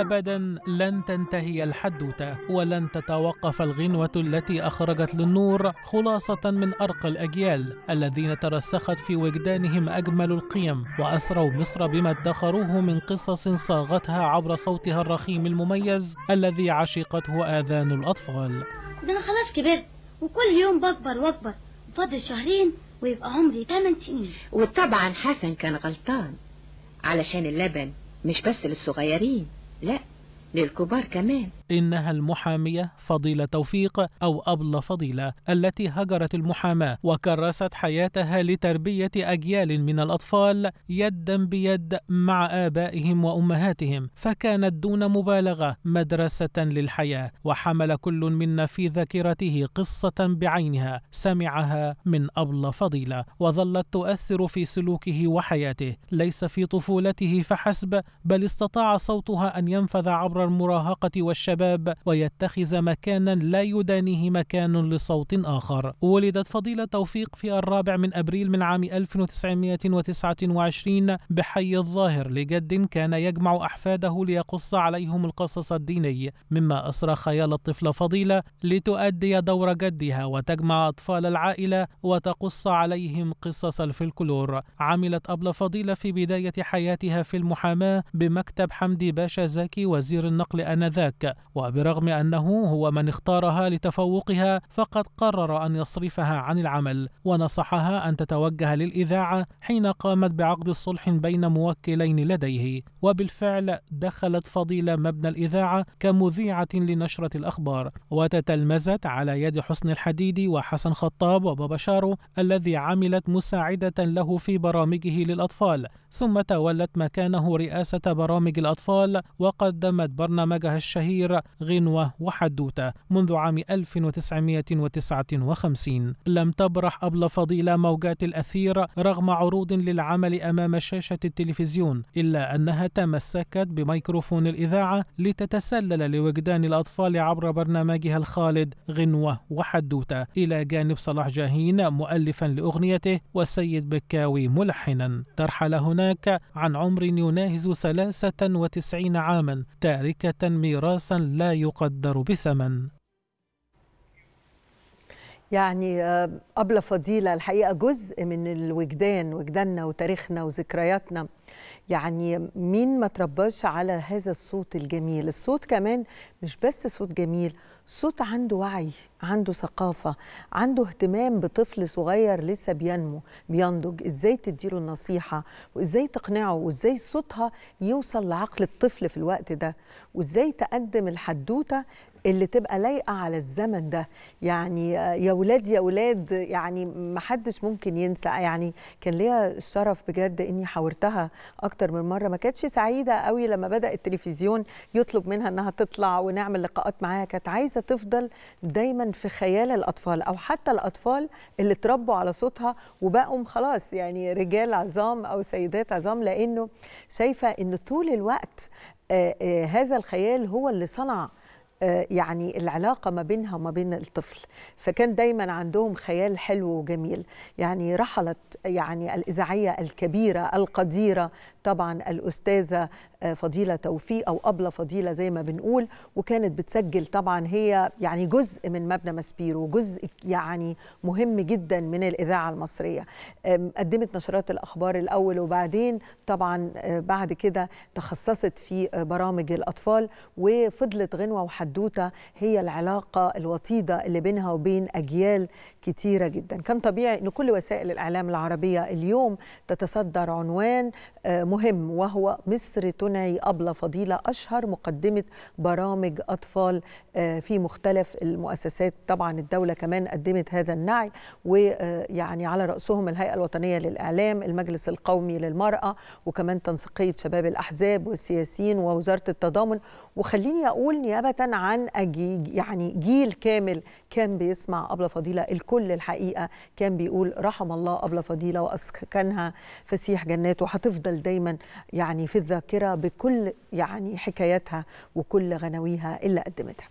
ابدا لن تنتهي الحدوته ولن تتوقف الغنوه التي اخرجت للنور خلاصه من ارقى الاجيال الذين ترسخت في وجدانهم اجمل القيم واسروا مصر بما ادخروه من قصص صاغتها عبر صوتها الرخيم المميز الذي عشقته اذان الاطفال ده انا خلاص كبرت وكل يوم بكبر واكبر فاضل شهرين ويبقى عمري 8 سنين وطبعا حسن كان غلطان علشان اللبن مش بس للصغيرين لا للكبار كمان إنها المحامية فضيلة توفيق أو أبلة فضيلة التي هجرت المحاماة وكرست حياتها لتربية أجيال من الأطفال يدا بيد مع آبائهم وأمهاتهم فكانت دون مبالغة مدرسة للحياة وحمل كل منا في ذاكرته قصة بعينها سمعها من أبلة فضيلة وظلت تؤثر في سلوكه وحياته ليس في طفولته فحسب بل استطاع صوتها أن ينفذ عبر المراهقة والشباب الشباب ويتخذ مكانا لا يدانيه مكان لصوت آخر ولدت فضيلة توفيق في الرابع من أبريل من عام 1929 بحي الظاهر لجد كان يجمع أحفاده ليقص عليهم القصص الديني مما أسرى خيال الطفلة فضيلة لتؤدي دور جدها وتجمع أطفال العائلة وتقص عليهم قصص الفلكلور عملت أبلة فضيلة في بداية حياتها في المحاماة بمكتب حمدي باشا زكي وزير النقل آنذاك وبرغم أنه هو من اختارها لتفوقها فقد قرر أن يصرفها عن العمل ونصحها أن تتوجه للإذاعة حين قامت بعقد صلح بين موكلين لديه وبالفعل دخلت فضيلة مبنى الإذاعة كمذيعة لنشرة الأخبار وتتلمذت على يد حسن الحديدي وحسن خطاب وبابا شارو الذي عملت مساعدة له في برامجه للأطفال ثم تولت مكانه رئاسة برامج الأطفال وقدمت برنامجها الشهير غنوة وحدوتة منذ عام 1959 لم تبرح أبل فضيلة موجات الأثير رغم عروض للعمل أمام شاشة التلفزيون إلا أنها تمسكت بميكروفون الإذاعة لتتسلل لوجدان الأطفال عبر برنامجها الخالد غنوة وحدوتة إلى جانب صلاح جاهين مؤلفا لأغنيته والسيد بكاوي ملحنا ترحل هنا هناك عن عمر يناهز 93 عاما تاركة ميراثا لا يقدر بثمن يعني آه، قبل فضيلة الحقيقة جزء من الوجدان وجداننا وتاريخنا وذكرياتنا يعني مين ما ترباش على هذا الصوت الجميل الصوت كمان مش بس صوت جميل صوت عنده وعي عنده ثقافة عنده اهتمام بطفل صغير لسه بينمو بينضج ازاي تديله النصيحة وازاي تقنعه وازاي صوتها يوصل لعقل الطفل في الوقت ده وازاي تقدم الحدوتة اللي تبقى لايقه على الزمن ده يعني يا ولاد يا ولاد يعني ما حدش ممكن ينسى يعني كان ليا الشرف بجد اني حاورتها اكتر من مره ما كانتش سعيده قوي لما بدا التلفزيون يطلب منها انها تطلع ونعمل لقاءات معاها كانت عايزه تفضل دايما في خيال الاطفال او حتى الاطفال اللي اتربوا على صوتها وبقوا خلاص يعني رجال عظام او سيدات عظام لانه شايفه ان طول الوقت آآ آه، آآ آه، هذا الخيال هو اللي صنع آه، يعني العلاقة ما بينها وما بين الطفل فكان دايما عندهم خيال حلو وجميل يعني رحلت يعني الإذاعية الكبيرة القديرة طبعا الأستاذة آه، فضيلة توفيق أو أبلة فضيلة زي ما بنقول وكانت بتسجل طبعا هي يعني جزء من مبنى ماسبيرو جزء يعني مهم جدا من الإذاعة المصرية قدمت نشرات الأخبار الأول وبعدين طبعا آه، بعد كده تخصصت في برامج الأطفال وفضلت غنوة وحد الحدوته هي العلاقه الوطيده اللي بينها وبين اجيال كتيره جدا كان طبيعي ان كل وسائل الاعلام العربيه اليوم تتصدر عنوان آه، مهم وهو مصر تنعي ابله فضيله اشهر مقدمه برامج اطفال آه، في مختلف المؤسسات طبعا الدوله كمان قدمت هذا النعي ويعني آه، على راسهم الهيئه الوطنيه للاعلام المجلس القومي للمراه وكمان تنسيقيه شباب الاحزاب والسياسيين ووزاره التضامن وخليني اقول نيابه عن يعني جيل كامل كان بيسمع أبلة فضيلة الكل الحقيقة كان بيقول رحم الله أبلة فضيلة وأسكنها فسيح جناته هتفضل دايما يعني في الذاكرة بكل يعني حكاياتها وكل غناويها اللي قدمتها